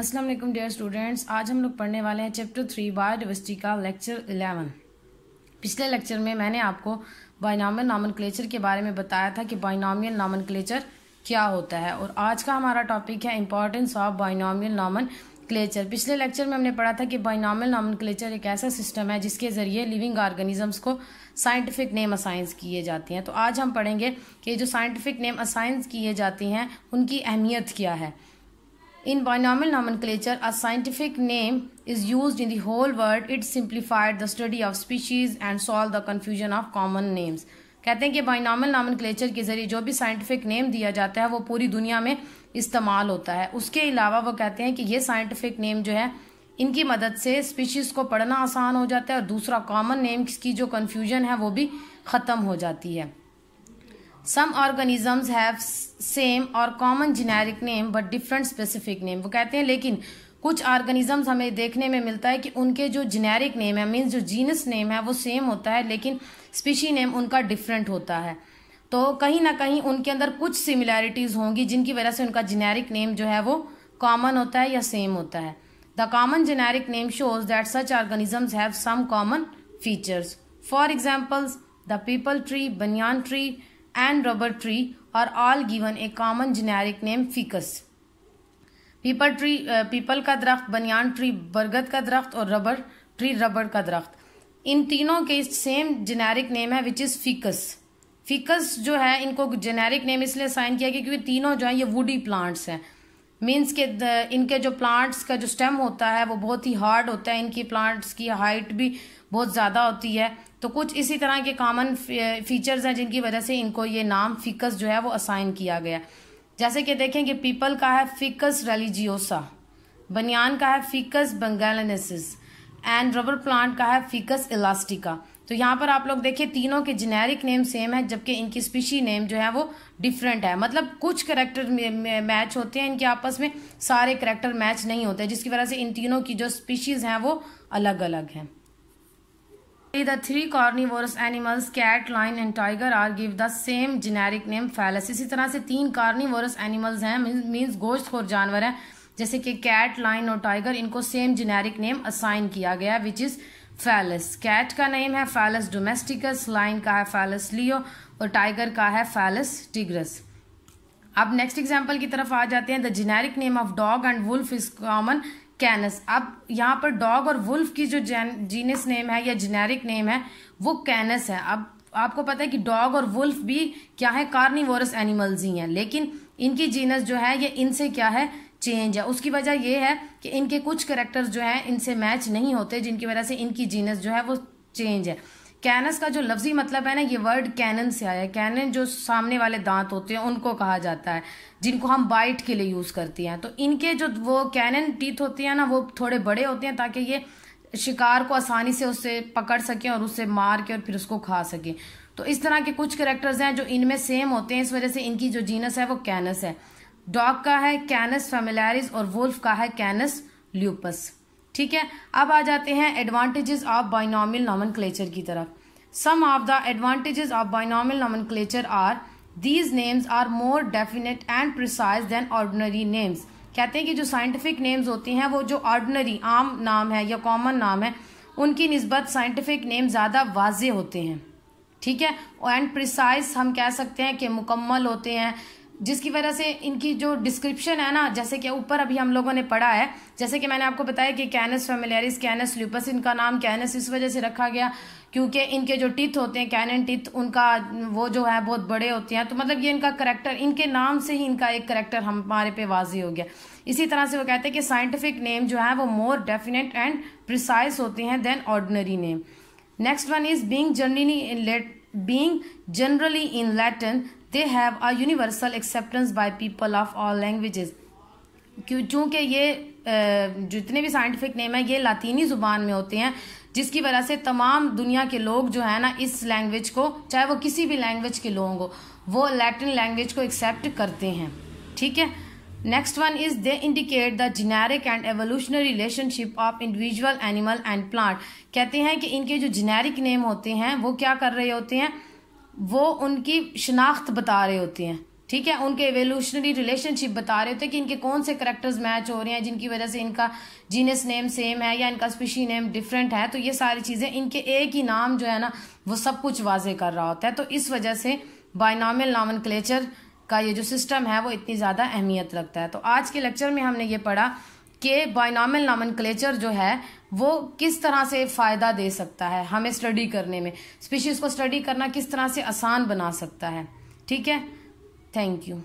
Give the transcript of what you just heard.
अस्सलाम वालेकुम dear students आज हम लोग पढ़ने वाले हैं चैप्टर थ्री बायोडिवर्सिटी का लेक्चर इलेवन पिछले लेक्चर में मैंने आपको बाइनामियल नामन के बारे में बताया था कि बाइनामियल नामन क्या होता है और आज का हमारा टॉपिक है importance of binomial nomenclature पिछले लेक्चर में हमने पढ़ा था कि बाइनामल नामन क्लेचर एक ऐसा सिस्टम है जिसके ज़रिए लिविंग ऑर्गेनिजम्स को साइंटिफिक नेम असाइंस किए जाते हैं तो आज हम पढ़ेंगे कि जो साइंटिफिक नेम असाइंस किए जाती हैं उनकी अहमियत क्या है In binomial nomenclature, a scientific name is used in the whole world. It simplified the study of species and solved the confusion of common names. कहते हैं कि बाइनॉमल क्लेचर के ज़रिए जो भी साइंटिफिक नेम दिया जाता है वो पूरी दुनिया में इस्तेमाल होता है उसके अलावा वो कहते हैं कि ये साइंटिफिक नेम जो है इनकी मदद से स्पीशीज़ को पढ़ना आसान हो जाता है और दूसरा कॉमन नेम्स की जो कन्फ्यूजन है वो भी ख़त्म हो जाती है सम ऑर्गेनिजम्स हैव सेम और common generic name but different specific name वो कहते हैं लेकिन कुछ ऑर्गेनिजम्स हमें देखने में मिलता है कि उनके जो जेनेरिक नेम है मीन्स जो जीनस नेम है वो सेम होता है लेकिन स्पीशी नेम उनका डिफरेंट होता है तो कहीं ना कहीं उनके अंदर कुछ सिमिलैरिटीज़ होंगी जिनकी वजह से उनका जेनेरिक नेम जो है वो कॉमन होता है या सेम होता है the common generic name shows that such organisms have some common features for examples the peepal tree banyan tree and rubber tree are all given a common generic name ficus. Peepal tree peepal का दरख्त banyan tree बरगद का दरख्त और rubber tree rubber का दरख्त इन तीनों के सेम जेनेरिक नेम है विच इज़ फिकस फिकस जो है इनको जेनेरिक नेम इसलिए साइन किया गया क्योंकि तीनों जो हैं ये वुडी प्लांट्स हैं मीन्स के इनके जो प्लांट्स का जो स्टेम होता है वो बहुत ही हार्ड होता है इनकी प्लांट्स की हाइट भी बहुत ज़्यादा होती है तो कुछ इसी तरह के कॉमन फीचर्स हैं जिनकी वजह से इनको ये नाम फिकस जो है वो असाइन किया गया जैसे कि देखें कि पीपल का है फिकस रेलिजियोसा बनियान का है ficus benghalensis and rubber plant का है फिकस इलास्टिका तो यहाँ पर आप लोग देखिए तीनों के जेनेरिक नेम सेम है जबकि इनकी स्पीशी नेम जो है वो डिफरेंट है मतलब कुछ करेक्टर मैच होते हैं इनके आपस में सारे करेक्टर मैच नहीं होते जिसकी वजह से इन तीनों की जो स्पीशीज़ हैं वो अलग अलग हैं The three carnivorous animals cat, lion and tiger are give the same generic name phallus. इसी तरह से तीन carnivorous animals हैं means गोश्तखोर जानवर हैं जैसे कि cat, lion और tiger इनको same generic name assign किया गया which is phallus. cat का नेम है phallus domesticus, lion का है phallus leo और tiger का है phallus tigris. अब नेक्स्ट एग्जाम्पल की तरफ आ जाते हैं the generic name of dog and wolf is common Canis अब यहाँ पर डॉग और वुल्फ की जो जैन जीनस नेम है या जेनेरिक नेम है वो कैनस है अब आपको पता है कि डॉग और वुल्फ भी क्या है कार्निवोरस एनिमल्स ही हैं लेकिन इनकी जीनस जो है ये इनसे क्या है चेंज है उसकी वजह यह है कि इनके कुछ करेक्टर्स जो हैं इनसे मैच नहीं होते जिनकी वजह से इनकी जीनस जो है वो चेंज है कैनस का जो लफ्जी मतलब है ना ये वर्ड कैनन से आया है कैनन जो सामने वाले दांत होते हैं उनको कहा जाता है जिनको हम बाइट के लिए यूज़ करते हैं तो इनके जो वो कैनन टीथ होते हैं ना वो थोड़े बड़े होते हैं ताकि ये शिकार को आसानी से उससे पकड़ सकें और उससे मार के और फिर उसको खा सकें तो इस तरह के कुछ करेक्टर्स हैं जो इनमें सेम होते हैं इस वजह से इनकी जो जीनस है वो कैनस है डॉग का है कैनस फेमिलरिस और वुल्फ का है कैनस ल्यूपस ठीक है अब आ जाते हैं एडवांटेजेस ऑफ बाइनॉमियल नॉमन की तरफ some of the advantages of binomial nomen are these names are more definite and precise than ordinary names कहते हैं कि जो साइंटिफिक नेम्स होती हैं वो जो ऑर्डनरी आम नाम है या कॉमन नाम है उनकी नस्बत साइंटिफिक नेम ज़्यादा वाज होते हैं ठीक है एंड प्रिसाइज हम कह सकते हैं कि मुकम्मल होते हैं जिसकी वजह से इनकी जो डिस्क्रिप्शन है ना जैसे कि ऊपर अभी हम लोगों ने पढ़ा है जैसे कि मैंने आपको बताया कि कैनस फेमिलियरिस कैनस ल्यूपस इनका नाम कैनस इस वजह से रखा गया क्योंकि इनके जो टिथ होते हैं कैनन टिथ उनका वो जो है बहुत बड़े होते हैं तो मतलब ये इनका करेक्टर इनके नाम से ही इनका एक करेक्टर हमारे पे वाजी हो गया इसी तरह से वो कहते हैं कि साइंटिफिक नेम जो है वो मोर डेफिनेट एंड प्रिसाइज होते हैं then ordinary name next one is being in Latin being generally in Latin they have a universal acceptance by people of all languages क्यों चूँकि ये जितने भी साइंटिफिक नेम है ये लातीनी ज़ुबान में होते हैं जिसकी वजह से तमाम दुनिया के लोग जो है ना इस लैंग्वेज को चाहे वो किसी भी लैंग्वेज के लोगों को वो लैटिन लैंग्वेज को एक्सेप्ट करते हैं ठीक है next one is they indicate the generic and evolutionary relationship of individual animal and plant कहते हैं कि इनके जो जेनेरिक नेम होते हैं वो क्या कर रहे होते हैं वो उनकी शनाख्त बता रहे होते हैं ठीक है उनके एवोल्यूशनरी रिलेशनशिप बता रहे होते हैं कि इनके कौन से करेक्टर्स मैच हो रहे हैं जिनकी वजह से इनका जीनस नेम सेम है या इनका स्पीशी नेम डिफरेंट है तो ये सारी चीज़ें इनके एक ही नाम जो है ना वो सब कुछ वाजे कर रहा होता है तो इस वजह से बाइनामियल नामन क्लेचर का ये जो सिस्टम है वो इतनी ज़्यादा अहमियत रखता है तो आज के लेक्चर में हमने ये पढ़ा कि बाइनामियल नामन क्लेचर जो है वो किस तरह से फ़ायदा दे सकता है हमें स्टडी करने में स्पीशीज़ को स्टडी करना किस तरह से आसान बना सकता है ठीक है थैंक यू